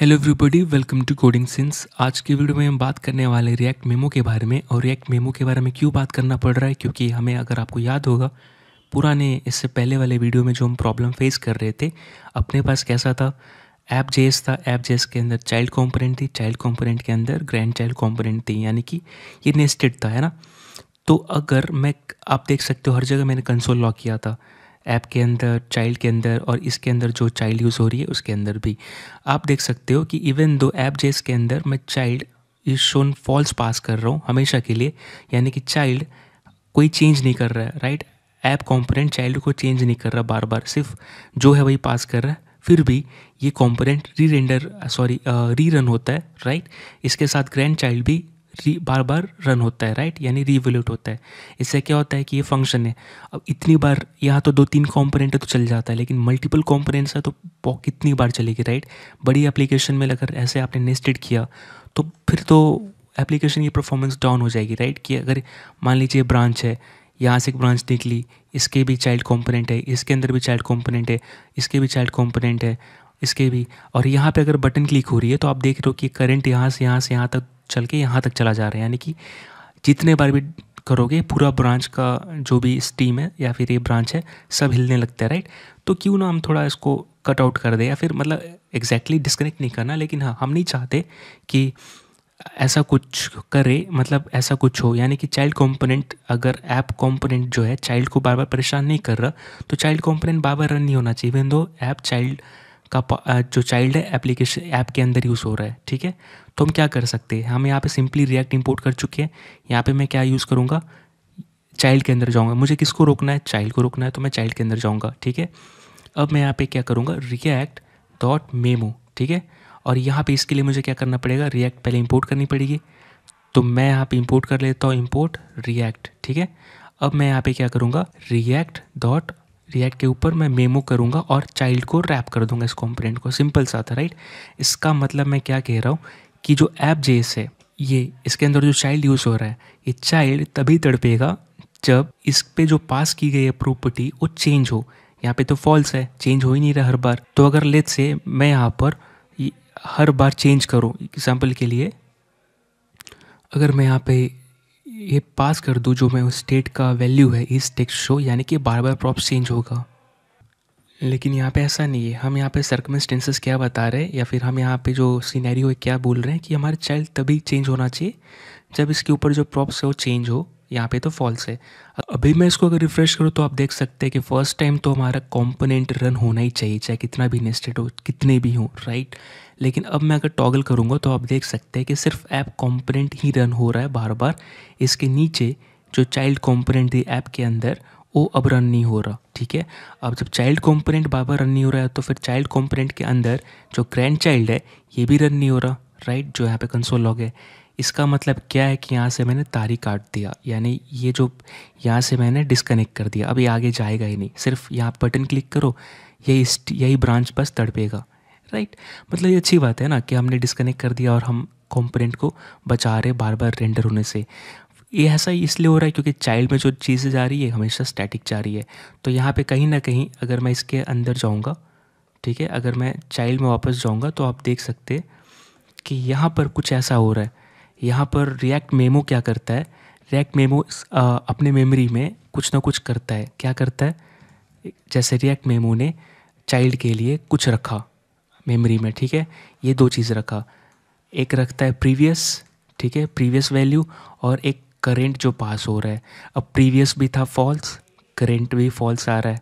Hello everybody welcome to coding since आज की video में हम बात करने वाले रिएक्ट मेमो के बारे में और रिएक्ट मेमो के बारे में क्यों बात करना पड़ रहा है क्योंकि हमें अगर आपको याद होगा पुराने इससे पहले वाले वीडियो में जो हम प्रॉब्लम फेस कर रहे थे अपने पास कैसा था ऐप जेस था ऐप जेस के अंदर चाइल्ड कॉम्पोनेंट थी चाइल्ड कॉम्पोनेंट के अंदर ग्रैंड चाइल्ड कॉम्पोनेंट थी यानी कि ये नेस्टेड था है ना तो अगर मैं आप देख सकते हो हर जगह मैंने कंसोल लॉक किया था ऐप के अंदर चाइल्ड के अंदर और इसके अंदर जो चाइल्ड यूज़ हो रही है उसके अंदर भी आप देख सकते हो कि इवन दो ऐप जेस के अंदर मैं child is shown false pass कर रहा हूँ हमेशा के लिए यानी कि चाइल्ड कोई चेंज नहीं कर रहा है राइट ऐप कॉम्पोनेंट चाइल्ड को चेंज नहीं कर रहा बार बार सिर्फ जो है वही पास कर रहा है फिर भी ये कॉम्पोनेंट री रेंडर सॉरी री रन होता है राइट इसके साथ ग्रैंड चाइल्ड भी री बार बार रन होता है राइट यानी रिवोल्यूट होता है इससे क्या होता है कि ये फंक्शन है अब इतनी बार यहाँ तो दो तीन कॉम्पोनेंट तो चल जाता है लेकिन मल्टीपल कॉम्पोनेंट्स है तो कितनी बार चलेगी राइट बड़ी एप्लीकेशन में अगर ऐसे आपने नेस्टेड किया तो फिर तो एप्लीकेशन की परफॉर्मेंस डाउन हो जाएगी राइट कि अगर मान लीजिए ब्रांच है यहाँ से एक ब्रांच निकली इसके भी चाइल्ड कॉम्पोनेंट है इसके अंदर भी चाइल्ड कॉम्पोनेंट है इसके भी चाइल्ड कॉम्पोनेंट है इसके भी और यहाँ पे अगर बटन क्लिक हो रही है तो आप देख रहे हो कि करंट यहाँ से यहाँ से यहाँ तक चल के यहाँ तक चला जा रहा है यानी कि जितने बार भी करोगे पूरा ब्रांच का जो भी स्टीम है या फिर ये ब्रांच है सब हिलने लगता है राइट तो क्यों ना हम थोड़ा इसको कट आउट कर दें या फिर मतलब एग्जैक्टली डिस्कनेक्ट नहीं करना लेकिन हाँ हम नहीं चाहते कि ऐसा कुछ करे मतलब ऐसा कुछ हो यानी कि चाइल्ड कंपोनेंट अगर ऐप कंपोनेंट जो है चाइल्ड को बार बार परेशान नहीं कर रहा तो चाइल्ड कंपोनेंट बार बार रन नहीं होना चाहिए इवन दो ऐप चाइल्ड का जो चाइल्ड है एप्लीकेशन ऐप के अंदर यूज़ हो रहा है ठीक है तो हम क्या कर सकते हैं हम यहाँ पे सिंपली रिएक्ट इंपोर्ट कर चुके हैं यहाँ पे मैं क्या यूज़ करूँगा चाइल्ड के अंदर जाऊँगा मुझे किसको रोकना है चाइल्ड को रोकना है तो मैं चाइल्ड के अंदर जाऊँगा ठीक है अब मैं यहाँ पर क्या करूँगा रिएक्ट डॉट मेमो ठीक है और यहाँ पर इसके लिए मुझे क्या करना पड़ेगा रिएक्ट पहले इम्पोर्ट करनी पड़ेगी तो मैं यहाँ पर इम्पोर्ट कर लेता हूँ इम्पोर्ट रिएक्ट ठीक है अब मैं यहाँ पे क्या करूँगा रिएक्ट डॉट रिएक्ट के ऊपर मैं मेमो करूँगा और चाइल्ड को रैप कर दूंगा इस कॉम्पोनेंट को सिंपल सा था राइट इसका मतलब मैं क्या कह रहा हूँ कि जो ऐप जेस है ये इसके अंदर जो चाइल्ड यूज़ हो रहा है ये चाइल्ड तभी तड़पेगा जब इस पे जो पास की गई है प्रॉपर्टी वो चेंज हो यहाँ पे तो फॉल्स है चेंज हो ही नहीं रहा हर बार तो अगर लेट से मैं यहाँ पर हर बार चेंज करूँ एग्जाम्पल के लिए अगर मैं यहाँ पे ये पास कर दूँ जो मैं उस स्टेट का वैल्यू है इस टेक्स्ट शो यानी कि बार बार प्रॉप चेंज होगा लेकिन यहाँ पे ऐसा नहीं है हम यहाँ पे सर्कमस्टेंसेस क्या बता रहे हैं या फिर हम यहाँ पे जो सीनरी क्या बोल रहे हैं कि हमारे चाइल्ड तभी चेंज होना चाहिए जब इसके ऊपर जो प्रॉप्स है वो चेंज हो यहाँ पे तो फॉल्स है अभी मैं इसको अगर रिफ्रेश करूँ तो आप देख सकते हैं कि फर्स्ट टाइम तो हमारा कॉम्पोनेंट रन होना ही चाहिए चाहे कितना भी नेस्टेड हो कितने भी हो राइट लेकिन अब मैं अगर टॉगल करूँगा तो आप देख सकते हैं कि सिर्फ ऐप कॉम्पोनेंट ही रन हो रहा है बार बार इसके नीचे जो चाइल्ड कॉम्पोनेंट थी ऐप के अंदर वो अब रन नहीं हो रहा ठीक है अब जब चाइल्ड कॉम्पोनेंट बार बार रन नहीं हो रहा है तो फिर चाइल्ड कॉम्पोनेंट के अंदर जो ग्रैंड चाइल्ड है ये भी रन नहीं हो रहा राइट जो यहाँ पे कंसोल लॉग है इसका मतलब क्या है कि यहाँ से मैंने तारी काट दिया यानी ये जो यहाँ से मैंने डिस्कनेक्ट कर दिया अभी आगे जाएगा ही नहीं सिर्फ यहाँ बटन क्लिक करो यही यही ब्रांच बस तड़पेगा राइट मतलब ये अच्छी बात है ना कि हमने डिस्कनेक्ट कर दिया और हम कॉम्पोनेंट को बचा रहे बार बार रेंडर होने से ये ऐसा इसलिए हो रहा है क्योंकि चाइल्ड में जो चीज़ें जा रही है हमेशा स्टैटिक जा रही है तो यहाँ पे कहीं ना कहीं अगर मैं इसके अंदर जाऊँगा ठीक है अगर मैं चाइल्ड में वापस जाऊँगा तो आप देख सकते कि यहाँ पर कुछ ऐसा हो रहा है यहाँ पर रिएक्ट मेमो क्या करता है रिएक्ट मेमो अपने मेमोरी में कुछ ना कुछ करता है क्या करता है जैसे रिएक्ट मेमो ने चाइल्ड के लिए कुछ रखा मेमोरी में ठीक है ये दो चीज़ रखा एक रखता है प्रीवियस ठीक है प्रीवियस वैल्यू और एक करेंट जो पास हो रहा है अब प्रीवियस भी था फॉल्स करेंट भी फॉल्स आ रहा है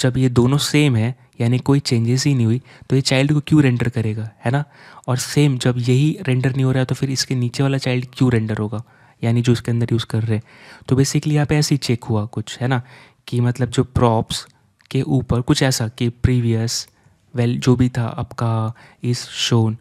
जब ये दोनों सेम है यानी कोई चेंजेस ही नहीं हुई तो ये चाइल्ड को क्यों रेंडर करेगा है ना और सेम जब यही रेंडर नहीं हो रहा है तो फिर इसके नीचे वाला चाइल्ड क्यों रेंडर होगा यानी जो इसके अंदर यूज़ कर रहे हैं तो बेसिकली यहाँ पे ऐसे ही चेक हुआ कुछ है ना कि मतलब जो प्रॉप्स के ऊपर कुछ ऐसा कि प्रीवियस वेल जो भी था आपका इस शोन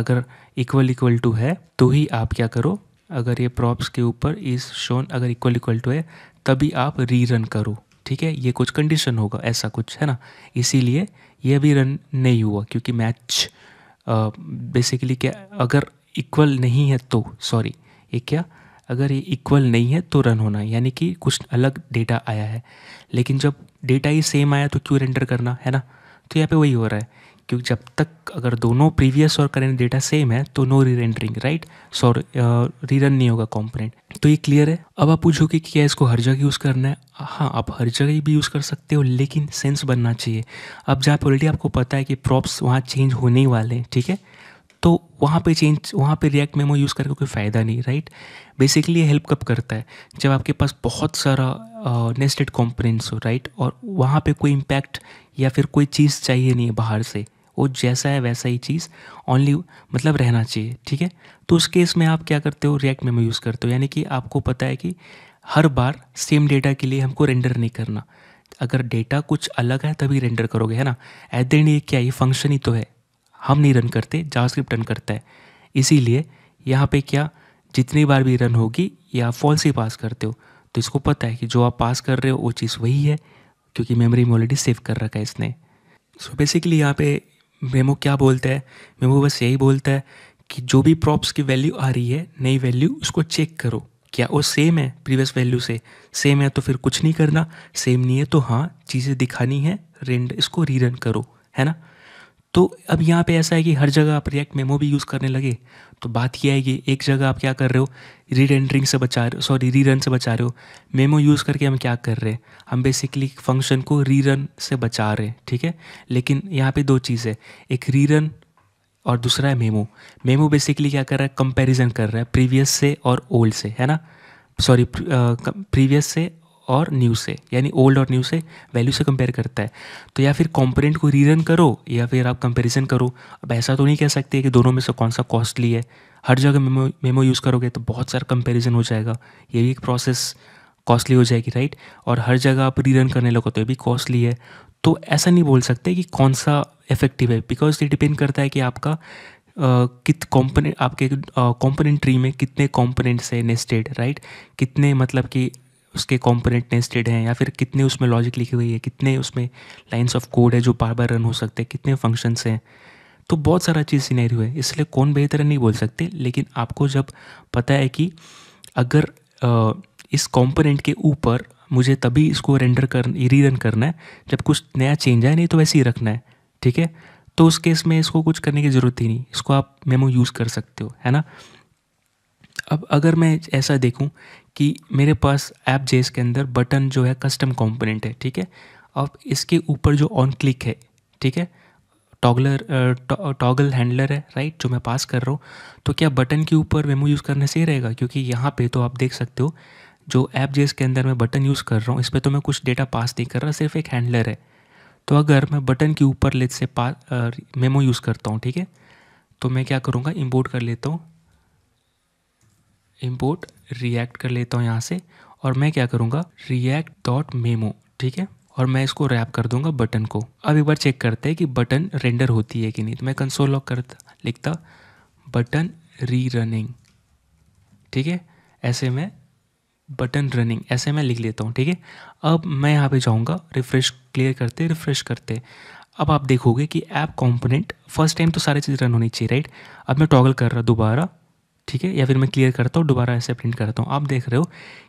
अगर इक्वल इक्वल टू है तो ही आप क्या करो अगर ये प्रॉप्स के ऊपर इस शोन अगर इक्वल इक्वल टू है तभी आप रीरन करो ठीक है ये कुछ कंडीशन होगा ऐसा कुछ है ना इसीलिए ये अभी रन नहीं हुआ क्योंकि मैच बेसिकली क्या अगर इक्वल नहीं है तो सॉरी ये क्या अगर ये इक्वल नहीं है तो रन होना यानी कि कुछ अलग डेटा आया है लेकिन जब डेटा ही सेम आया तो क्यों रेंडर करना है ना तो यहाँ पे वही हो रहा है क्योंकि जब तक अगर दोनों प्रीवियस और करेंट डेटा सेम है तो नो री रेंडरिंग राइट री रीरन नहीं होगा कॉम्पोनेंट तो ये क्लियर है अब आप पूछोगे कि क्या इसको हर जगह यूज़ करना है हाँ आप हर जगह भी यूज़ कर सकते हो लेकिन सेंस बनना चाहिए अब जहाँ ऑलरेडी आपको पता है कि प्रॉप्स वहाँ चेंज होने ही वाले हैं ठीक है तो वहाँ पे चेंज वहाँ पे रिएक्ट मेमो यूज़ करके कोई फ़ायदा नहीं राइट बेसिकली ये हेल्प कब करता है जब आपके पास बहुत सारा नेस्टेड कॉम्पोनेंट्स हो राइट और वहाँ पे कोई इम्पैक्ट या फिर कोई चीज़ चाहिए नहीं है बाहर से वो जैसा है वैसा ही चीज़ ओनली मतलब रहना चाहिए ठीक है तो उस केस में आप क्या करते हो रिएक्ट मेमो यूज़ करते हो यानी कि आपको पता है कि हर बार सेम डेटा के लिए हमको रेंडर नहीं करना अगर डेटा कुछ अलग है तभी रेंडर करोगे है ना एट द एंड ये क्या ये फंक्शन ही तो है हम नहीं रन करते जावास्क्रिप्ट रन करता है इसीलिए यहाँ पे क्या जितनी बार भी रन होगी या आप फॉल्स ही पास करते हो तो इसको पता है कि जो आप पास कर रहे हो वो चीज़ वही है क्योंकि मेमोरी में ऑलरेडी सेव कर रखा है इसने सो बेसिकली यहाँ पे मेमो क्या बोलता है मेमो बस यही बोलता है कि जो भी प्रॉप्स की वैल्यू आ रही है नई वैल्यू उसको चेक करो क्या वो सेम है प्रीवियस वैल्यू से सेम है तो फिर कुछ नहीं करना सेम नहीं है तो हाँ चीज़ें दिखानी है रेंड इसको रीरन करो है ना तो अब यहाँ पे ऐसा है कि हर जगह आप रिएक्ट मेमो भी यूज़ करने लगे तो बात यह है कि एक जगह आप क्या कर रहे हो री रेंडरिंग से बचा रहे हो सॉरी री रन से बचा रहे हो मेमो यूज़ करके हम क्या कर रहे हैं हम बेसिकली फंक्शन को री रन से बचा रहे हैं ठीक है लेकिन यहाँ पे दो चीज़ है एक री रन और दूसरा है मेमो मेमो बेसिकली क्या कर रहा है कंपैरिजन कर रहा है प्रीवियस से और ओल्ड से है ना सॉरी प्रीवियस से और न्यू से यानी ओल्ड और न्यू से वैल्यू से कंपेयर करता है तो या फिर कॉम्पोनेंट को रीरन करो या फिर आप कंपेरिजन करो अब ऐसा तो नहीं कह सकते कि दोनों में से कौन सा कॉस्टली है हर जगह मेमो मेमो यूज़ करोगे तो बहुत सारा कंपेरिजन हो जाएगा ये भी एक प्रोसेस कॉस्टली हो जाएगी राइट और हर जगह आप रीरन करने लगो तो ये भी कॉस्टली है तो ऐसा नहीं बोल सकते कि कौन सा इफेक्टिव है बिकॉज ये डिपेंड करता है कि आपका Uh, कित कॉम्पोनेंट आपके कॉम्पोनेंट uh, ट्री में कितने कॉम्पोनेंट्स है नेस्टेड राइट कितने मतलब कि उसके कॉम्पोनेंट नेस्टेड हैं या फिर कितने उसमें लॉजिक लिखी हुई है कितने उसमें लाइंस ऑफ कोड है जो बार बार रन हो सकते हैं कितने फंक्शंस हैं तो बहुत सारा चीज़ सीनेरियो है इसलिए कौन बेहतर नहीं बोल सकते लेकिन आपको जब पता है कि अगर आ, इस कॉम्पोनेंट के ऊपर मुझे तभी इसको रेंडर कर री रन करना है जब कुछ नया चेंज आए नहीं तो वैसे ही रखना है ठीक है तो उस केस में इसको कुछ करने की ज़रूरत ही नहीं इसको आप मेमो यूज़ कर सकते हो है ना अब अगर मैं ऐसा देखूं कि मेरे पास ऐप जेस के अंदर बटन जो है कस्टम कंपोनेंट है ठीक है अब इसके ऊपर जो ऑन क्लिक है ठीक है टॉगलर टॉगल हैंडलर है राइट जो मैं पास कर रहा हूँ तो क्या बटन के ऊपर वेमो यूज़ करने से ही रहेगा क्योंकि यहाँ पे तो आप देख सकते हो जो ऐप जेस के अंदर मैं बटन यूज़ कर रहा हूँ इस पर तो मैं कुछ डेटा पास नहीं कर रहा सिर्फ एक हैंडलर है तो अगर मैं बटन के ऊपर लेट से पास मेमो यूज़ करता हूँ ठीक है तो मैं क्या करूँगा इम्पोर्ट कर लेता हूँ इम्पोर्ट रिएक्ट कर लेता हूँ यहाँ से और मैं क्या करूँगा रिएक्ट डॉट मेमो ठीक है और मैं इसको रैप कर दूंगा बटन को अब एक बार चेक करते हैं कि बटन रेंडर होती है कि नहीं तो मैं कंसोल लॉक करता लिखता बटन री रनिंग ठीक है ऐसे मैं बटन रनिंग ऐसे मैं लिख लेता हूँ ठीक है अब मैं यहाँ पे जाऊँगा रिफ़्रेश क्लियर करते रिफ़्रेश करते अब आप देखोगे कि ऐप कंपोनेंट फर्स्ट टाइम तो सारी चीज़ रन होनी चाहिए राइट अब मैं टॉगल कर रहा दोबारा ठीक है या फिर मैं क्लियर करता हूँ दोबारा ऐसे प्रिंट करता हूँ आप देख रहे हो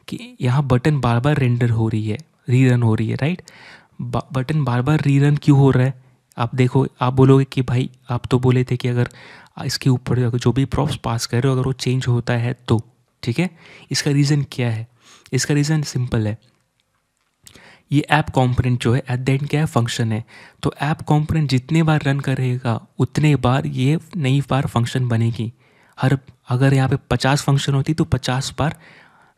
कि यहाँ बटन बार बार रेंडर हो रही है रीरन हो रही है राइट बटन बार बार रीरन क्यों हो रहा है आप देखो आप बोलोगे कि भाई आप तो बोले थे कि अगर इसके ऊपर जो भी प्रॉप्स पास कर रहे हो अगर वो चेंज होता है तो ठीक है इसका रीज़न क्या है इसका रीज़न सिंपल है ये ऐप कॉम्पोनेंट जो है एट द एंड क्या है फंक्शन है तो ऐप कॉम्पोनेंट जितने बार रन करेगा उतने बार ये नई बार फंक्शन बनेगी हर अगर यहाँ पे पचास फंक्शन होती तो पचास बार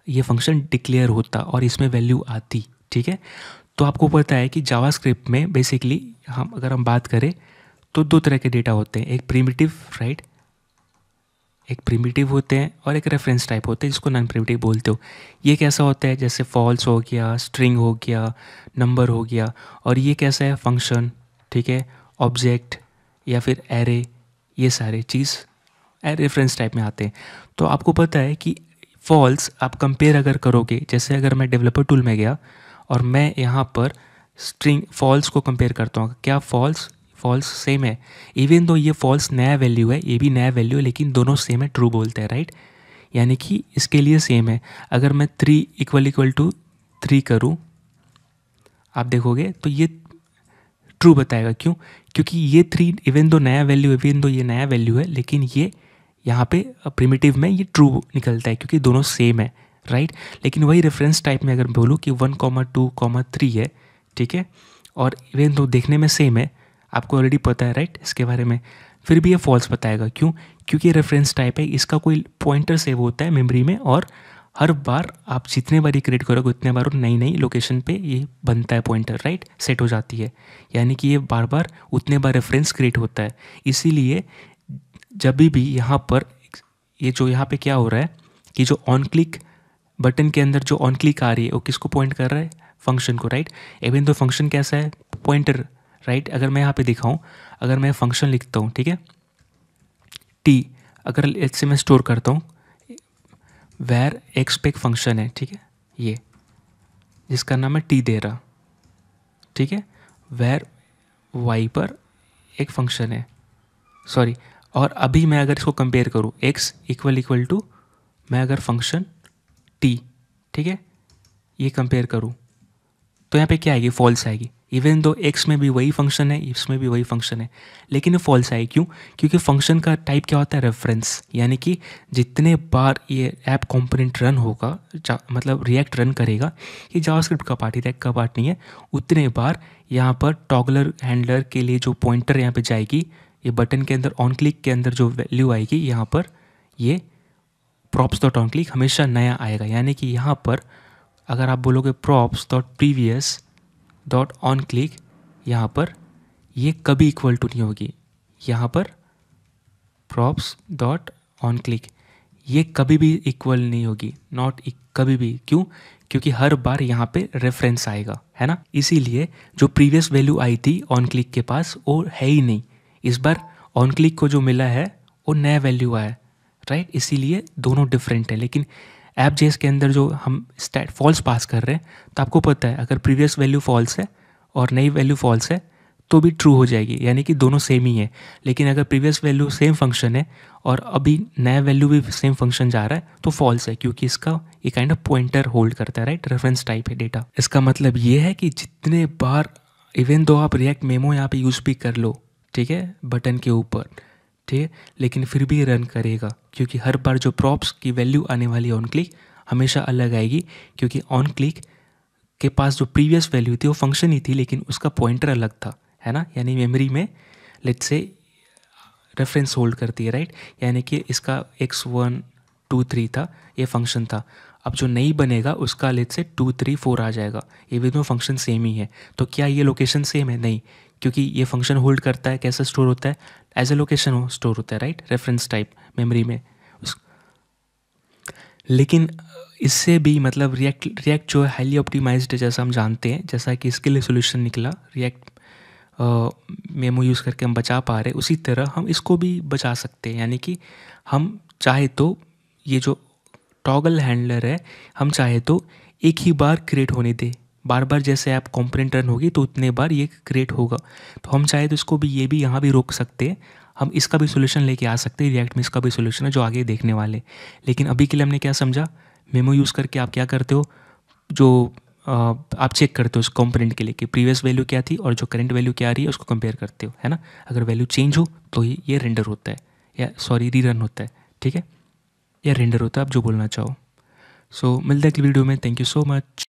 ये फंक्शन डिक्लेयर होता और इसमें वैल्यू आती ठीक है तो आपको पता है कि जावा में बेसिकली हम अगर हम बात करें तो दो तरह के डेटा होते हैं एक प्रीमिटिव राइट right? एक प्रीमिटिव होते हैं और एक रेफरेंस टाइप होते हैं जिसको नॉन प्रीमिटिव बोलते हो ये कैसा होता है जैसे फॉल्स हो गया स्ट्रिंग हो गया नंबर हो गया और ये कैसा है फंक्शन ठीक है ऑब्जेक्ट या फिर एरे ये सारे चीज़ रेफरेंस टाइप में आते हैं तो आपको पता है कि फॉल्स आप कंपेयर अगर करोगे जैसे अगर मैं डेवलपर टूल में गया और मैं यहाँ पर स्ट्रिंग फॉल्स को कंपेयर करता हूँ क्या फॉल्स फॉल्स सेम है इवन दो ये फॉल्स नया वैल्यू है ये भी नया वैल्यू है लेकिन दोनों सेम है ट्रू बोलते हैं राइट यानी कि इसके लिए सेम है अगर मैं three equal equal to three करूँ आप देखोगे तो ये ट्रू बताएगा क्यों क्योंकि ये थ्री इवन दो नया वैल्यू इवन दो ये नया वैल्यू है लेकिन ये यहाँ पे प्रिमिटिव में ये ट्रू निकलता है क्योंकि दोनों सेम है राइट लेकिन वही रेफरेंस टाइप में अगर बोलूँ कि one comma two comma three है ठीक है और इवन तो देखने में सेम है आपको ऑलरेडी पता है राइट इसके बारे में फिर भी ये फॉल्स बताएगा क्यों क्योंकि रेफरेंस टाइप है इसका कोई पॉइंटर सेव होता है मेमरी में और हर बार आप जितने बार ये क्रिएट करोगे उतने बार नई नई लोकेशन पे ये बनता है पॉइंटर राइट सेट हो जाती है यानी कि ये बार बार उतने बार रेफरेंस क्रिएट होता है इसीलिए जब भी यहाँ पर ये जो यहाँ पे क्या हो रहा है कि जो ऑन क्लिक बटन के अंदर जो ऑन क्लिक आ रही है वो किसको पॉइंट कर रहा है फंक्शन को राइट एवं तो फंक्शन कैसा है पॉइंटर राइट अगर मैं यहाँ पे दिखाऊँ अगर मैं फंक्शन लिखता हूँ ठीक है टी अगर इससे मैं स्टोर करता हूँ वेर एक्स पे एक फंक्शन है ठीक है ये जिसका नाम है टी दे रहा ठीक है वेर वाई पर एक फंक्शन है सॉरी और अभी मैं अगर इसको कंपेयर करूँ एक्स इक्वल इक्वल टू मैं अगर फंक्शन टी ठीक है ये कंपेयर करूँ तो यहाँ पे क्या आएगी फॉल्स आएगी इवन दो एक्स में भी वही फंक्शन है इसमें भी वही फंक्शन है लेकिन ये फॉल्स आएगी क्यों क्योंकि फंक्शन का टाइप क्या होता है रेफरेंस यानी कि जितने बार ये ऐप कंपोनेंट रन होगा मतलब रिएक्ट रन करेगा ये जावास्क्रिप्ट का पार्ट ही रैक का पार्ट नहीं है उतने बार यहाँ पर टॉगलर हैंडलर के लिए जो पॉइंटर यहाँ पर जाएगी ये बटन के अंदर ऑन क्लिक के अंदर जो वैल्यू आएगी यहाँ पर ये प्रॉप्स डॉट ऑन क्लिक हमेशा नया आएगा यानी कि यहाँ पर अगर आप बोलोगे props dot previous dot on click यहाँ पर ये कभी इक्वल टू नहीं होगी यहाँ पर प्रॉप्स डॉट ऑन क्लिक ये कभी भी इक्वल नहीं होगी नॉट e- कभी भी क्यों क्योंकि हर बार यहाँ पे रेफरेंस आएगा है ना इसीलिए जो प्रीवियस वैल्यू आई थी ऑन क्लिक के पास वो है ही नहीं इस बार ऑन क्लिक को जो मिला है वो नया वैल्यू आया राइट इसीलिए दोनों डिफरेंट है लेकिन ऐप जेस के अंदर जो हम स्टैट फॉल्स पास कर रहे हैं तो आपको पता है अगर प्रीवियस वैल्यू फॉल्स है और नई वैल्यू फॉल्स है तो भी ट्रू हो जाएगी यानी कि दोनों सेम ही है लेकिन अगर प्रीवियस वैल्यू सेम फंक्शन है और अभी नया वैल्यू भी सेम फंक्शन जा रहा है तो फॉल्स है क्योंकि इसका एक काइंड ऑफ पॉइंटर होल्ड करता है राइट रेफरेंस टाइप है डेटा इसका मतलब ये है कि जितने बार इवन दो आप रिएक्ट मेमो यहाँ पे यूज़ भी कर लो ठीक है बटन के ऊपर ठीक है लेकिन फिर भी रन करेगा क्योंकि हर बार जो प्रॉप्स की वैल्यू आने वाली ऑन क्लिक हमेशा अलग आएगी क्योंकि ऑन क्लिक के पास जो प्रीवियस वैल्यू थी वो फंक्शन ही थी लेकिन उसका पॉइंटर अलग था है ना यानी मेमोरी में लेट से रेफरेंस होल्ड करती है राइट यानी कि इसका एक्स वन टू थ्री था ये फंक्शन था अब जो नहीं बनेगा उसका लेट से टू थ्री फोर आ जाएगा ये भी दोनों फंक्शन सेम ही है तो क्या ये लोकेशन सेम है नहीं क्योंकि ये फंक्शन होल्ड करता है कैसे स्टोर होता है एज ए लोकेशन हो स्टोर होता है राइट रेफरेंस टाइप मेमोरी में उस लेकिन इससे भी मतलब रिएक्ट रिएक्ट जो है हाईली ऑप्टिमाइज्ड है जैसा हम जानते हैं जैसा कि इसके लिए सोल्यूशन निकला रिएक्ट मेमो यूज़ करके हम बचा पा रहे उसी तरह हम इसको भी बचा सकते हैं यानी कि हम चाहे तो ये जो टॉगल हैंडलर है हम चाहे तो एक ही बार क्रिएट होने दें बार बार जैसे ऐप कॉम्पोनेंट रन होगी तो उतने बार ये क्रिएट होगा तो हम चाहे तो इसको भी ये भी यहाँ भी रोक सकते हैं हम इसका भी सोल्यूशन लेके आ सकते हैं रिएक्ट में इसका भी सोल्यूशन है जो आगे देखने वाले लेकिन अभी के लिए हमने क्या समझा मेमो यूज़ करके आप क्या करते हो जो आप चेक करते हो उस कॉम्पोनेंट के लिए कि प्रीवियस वैल्यू क्या थी और जो करंट वैल्यू क्या आ रही है उसको कंपेयर करते हो है ना अगर वैल्यू चेंज हो तो ही ये रेंडर होता है या सॉरी री रन होता है ठीक है या रेंडर होता है आप जो बोलना चाहो सो मिलते हैं अगली वीडियो में थैंक यू सो मच